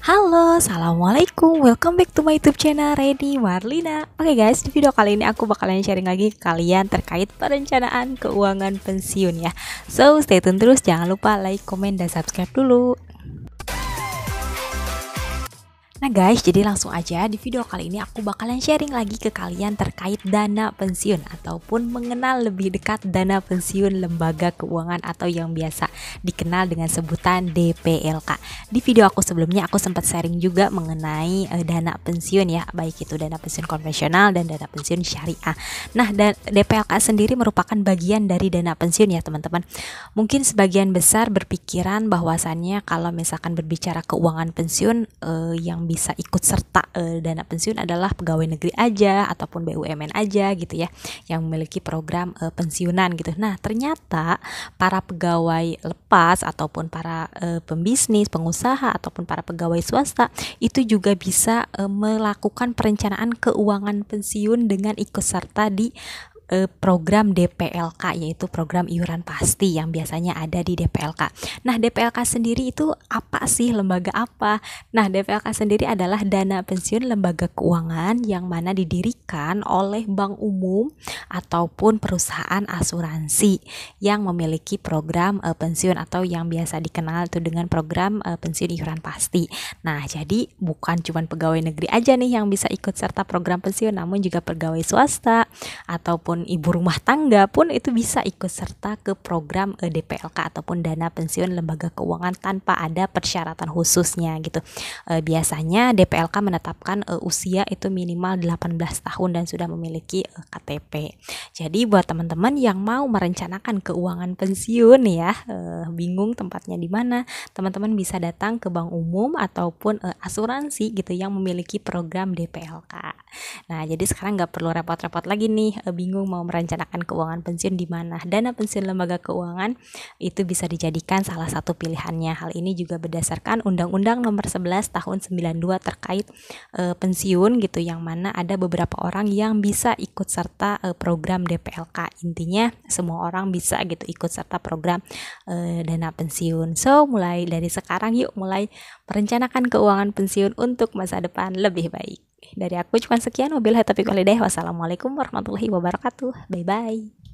Halo, Assalamualaikum, welcome back to my youtube channel Ready Marlina Oke okay guys, di video kali ini aku bakalan sharing lagi ke kalian terkait perencanaan keuangan pensiun ya So, stay tune terus, jangan lupa like, comment, dan subscribe dulu Nah guys, jadi langsung aja di video kali ini aku bakalan sharing lagi ke kalian terkait dana pensiun ataupun mengenal lebih dekat dana pensiun lembaga keuangan atau yang biasa dikenal dengan sebutan DPLK. Di video aku sebelumnya aku sempat sharing juga mengenai uh, dana pensiun ya, baik itu dana pensiun konvensional dan dana pensiun syariah. Nah, dan DPLK sendiri merupakan bagian dari dana pensiun ya, teman-teman. Mungkin sebagian besar berpikiran bahwasannya kalau misalkan berbicara keuangan pensiun uh, yang bisa ikut serta e, dana pensiun adalah pegawai negeri aja ataupun BUMN aja gitu ya yang memiliki program e, pensiunan gitu. Nah, ternyata para pegawai lepas ataupun para e, pembisnis, pengusaha ataupun para pegawai swasta itu juga bisa e, melakukan perencanaan keuangan pensiun dengan ikut serta di Eh, program DPLK yaitu program iuran pasti yang biasanya ada di DPLK. Nah, DPLK sendiri itu apa sih lembaga apa? Nah, DPLK sendiri adalah dana pensiun lembaga keuangan yang mana didirikan oleh bank umum ataupun perusahaan asuransi yang memiliki program eh, pensiun atau yang biasa dikenal itu dengan program eh, pensiun iuran pasti. Nah, jadi bukan cuma pegawai negeri aja nih yang bisa ikut serta program pensiun namun juga pegawai swasta ataupun calon ibu rumah tangga pun itu bisa ikut serta ke program eh, DPLK ataupun dana pensiun lembaga keuangan tanpa ada persyaratan khususnya gitu. Eh, biasanya DPLK menetapkan eh, usia itu minimal 18 tahun dan sudah memiliki KTP. Jadi buat teman-teman yang mau merencanakan keuangan pensiun ya, bingung tempatnya di mana, teman-teman bisa datang ke bank umum ataupun asuransi gitu yang memiliki program DPLK. Nah, jadi sekarang nggak perlu repot-repot lagi nih bingung mau merencanakan keuangan pensiun di mana. Dana pensiun lembaga keuangan itu bisa dijadikan salah satu pilihannya. Hal ini juga berdasarkan Undang-Undang Nomor 11 Tahun 92 terkait e, pensiun gitu yang mana ada beberapa orang yang bisa ikut serta e, program DPLK. Intinya semua orang bisa gitu ikut serta program e, dana pensiun. So, mulai dari sekarang yuk mulai merencanakan keuangan pensiun untuk masa depan lebih baik. Dari aku cuma sekian. Wabillahi taufiq walhidayah. Wassalamualaikum warahmatullahi wabarakatuh. Bye-bye.